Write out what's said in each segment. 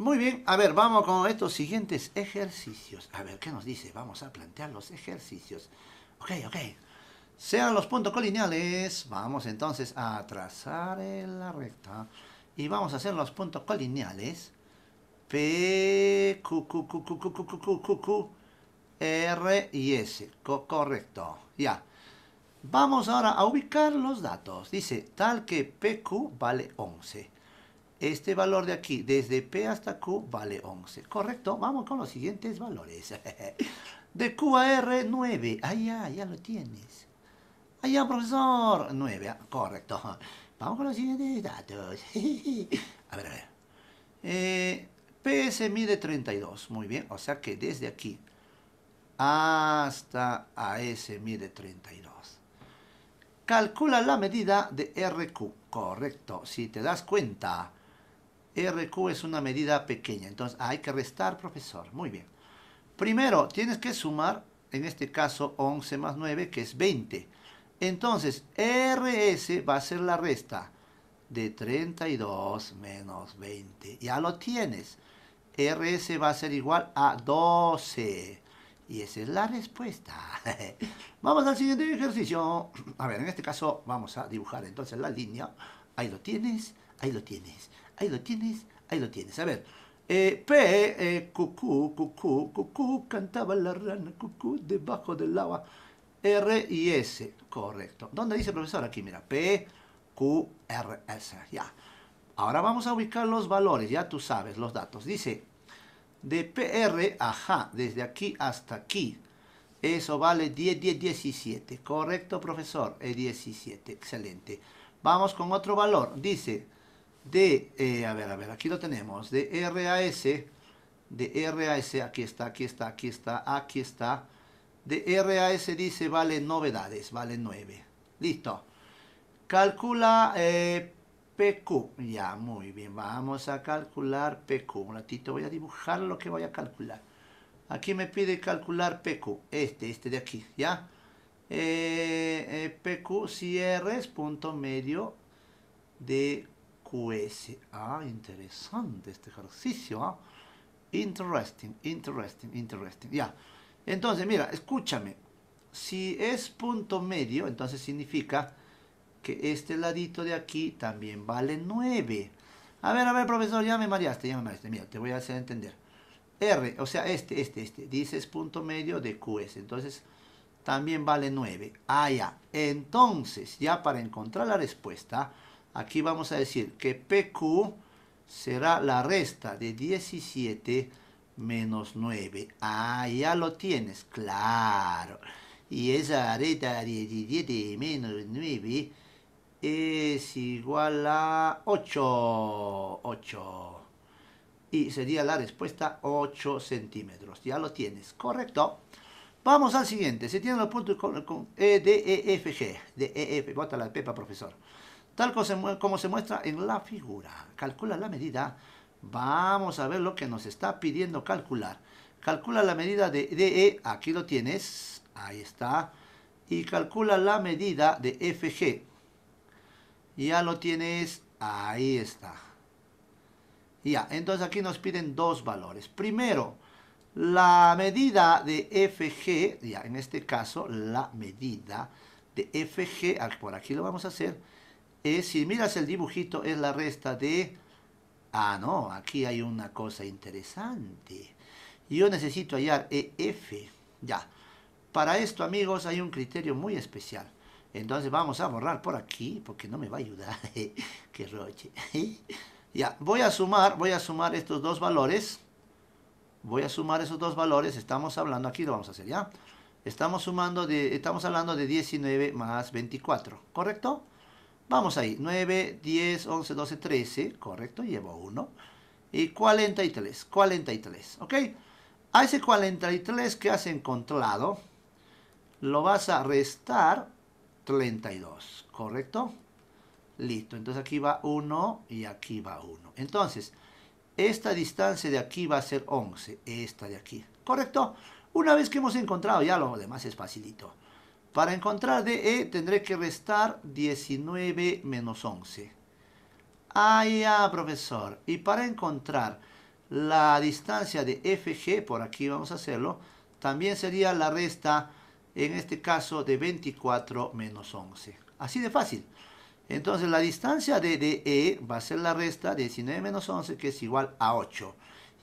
Muy bien, a ver, vamos con estos siguientes ejercicios. A ver, ¿qué nos dice? Vamos a plantear los ejercicios. Ok, ok. Sean los puntos colineales. Vamos entonces a trazar la recta. Y vamos a hacer los puntos colineales. P, Q, Q, Q, Q, Q, Q, Q, Q, Q, R y S. correcto. Ya. Vamos ahora a ubicar los datos. Dice, tal que PQ vale 11 este valor de aquí, desde P hasta Q, vale 11. Correcto, vamos con los siguientes valores. De Q a R, 9. Ahí ya ya lo tienes. ya, profesor, 9. Ah, correcto. Vamos con los siguientes datos. A ver, a ver. Eh, P se mide 32. Muy bien, o sea que desde aquí hasta AS mide 32. Calcula la medida de RQ. Correcto, si te das cuenta RQ es una medida pequeña, entonces hay que restar, profesor. Muy bien. Primero, tienes que sumar, en este caso, 11 más 9, que es 20. Entonces, RS va a ser la resta de 32 menos 20. Ya lo tienes. RS va a ser igual a 12. Y esa es la respuesta. vamos al siguiente ejercicio. A ver, en este caso vamos a dibujar entonces la línea. Ahí lo tienes, ahí lo tienes. Ahí lo tienes, ahí lo tienes. A ver, eh, P, eh, cu-cu, cu-cu, cantaba la rana, cucú, debajo del agua. R y S, correcto. ¿Dónde dice profesor? Aquí, mira, P, Q, R, S, ya. Ahora vamos a ubicar los valores, ya tú sabes, los datos. Dice, de PR, ajá, desde aquí hasta aquí. Eso vale 10, 10, 17. ¿Correcto, profesor? Es eh, 17, excelente. Vamos con otro valor. Dice, de, eh, a ver, a ver, aquí lo tenemos, de RAS, de RAS, aquí está, aquí está, aquí está, aquí está, de RAS dice vale novedades, vale 9, listo. Calcula eh, PQ, ya, muy bien, vamos a calcular PQ, un ratito voy a dibujar lo que voy a calcular. Aquí me pide calcular PQ, este, este de aquí, ¿ya? Eh, eh PQ es punto medio de QS. Ah, interesante este ejercicio. ¿ah? Interesting, interesting, interesting. Ya. Entonces, mira, escúchame. Si es punto medio, entonces significa que este ladito de aquí también vale 9. A ver, a ver, profesor, ya me mareaste, ya me mareaste. Mira, te voy a hacer entender. R, o sea, este, este, este. dice es punto medio de QS. Entonces, también vale 9. Ah, ya. Entonces, ya para encontrar la respuesta Aquí vamos a decir que PQ será la resta de 17 menos 9. Ah, ya lo tienes, claro. Y esa resta de 17 menos 9 es igual a 8. 8. Y sería la respuesta 8 centímetros. Ya lo tienes, correcto. Vamos al siguiente. Se tienen los puntos con, con eh, E, D, E, F, e Bota la pepa, profesor tal como se muestra en la figura. Calcula la medida. Vamos a ver lo que nos está pidiendo calcular. Calcula la medida de DE, e. aquí lo tienes, ahí está. Y calcula la medida de FG. Ya lo tienes, ahí está. Ya, entonces aquí nos piden dos valores. Primero, la medida de FG, ya en este caso la medida de FG, por aquí lo vamos a hacer, si miras el dibujito, es la resta de... Ah, no, aquí hay una cosa interesante. Yo necesito hallar EF. Ya. Para esto, amigos, hay un criterio muy especial. Entonces vamos a borrar por aquí, porque no me va a ayudar. Qué roche. ya, voy a sumar, voy a sumar estos dos valores. Voy a sumar esos dos valores. Estamos hablando, aquí lo vamos a hacer, ¿ya? Estamos sumando de, estamos hablando de 19 más 24, ¿correcto? Vamos ahí, 9, 10, 11, 12, 13, correcto, llevo 1. Y 43, 43, ¿ok? A ese 43 que has encontrado, lo vas a restar 32, ¿correcto? Listo, entonces aquí va 1 y aquí va 1. Entonces, esta distancia de aquí va a ser 11, esta de aquí, ¿correcto? Una vez que hemos encontrado, ya lo demás es facilito. Para encontrar DE tendré que restar 19 menos 11. Ah, ya, profesor. Y para encontrar la distancia de FG, por aquí vamos a hacerlo, también sería la resta, en este caso, de 24 menos 11. Así de fácil. Entonces, la distancia de DE va a ser la resta 19 menos 11, que es igual a 8.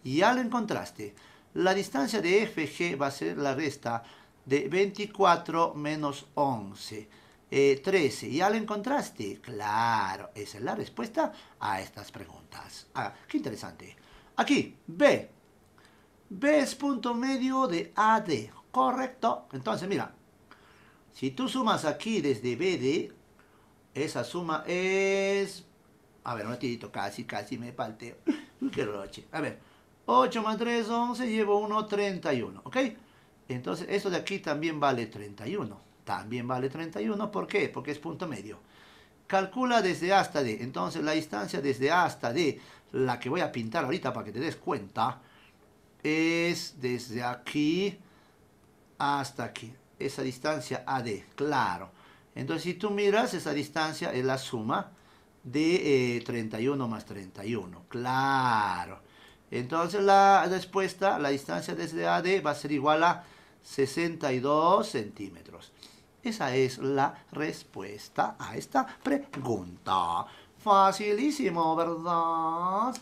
Ya lo encontraste. La distancia de FG va a ser la resta de 24 menos 11. 13. Eh, ¿Ya lo encontraste? Claro, esa es la respuesta a estas preguntas. Ah, qué interesante. Aquí, B. B es punto medio de AD. Correcto. Entonces, mira, si tú sumas aquí desde BD, esa suma es... A ver, un ratito, casi, casi me palteo. qué roche. A ver, 8 más 3, 11, llevo 1, 31, ¿ok? Entonces, esto de aquí también vale 31. También vale 31. ¿Por qué? Porque es punto medio. Calcula desde hasta D. Entonces, la distancia desde hasta D, la que voy a pintar ahorita para que te des cuenta, es desde aquí hasta aquí. Esa distancia AD, claro. Entonces, si tú miras, esa distancia es la suma de 31 eh, más 31. Claro. Entonces, la respuesta, la distancia desde AD va a ser igual a 62 centímetros. Esa es la respuesta a esta pregunta. Facilísimo, ¿verdad?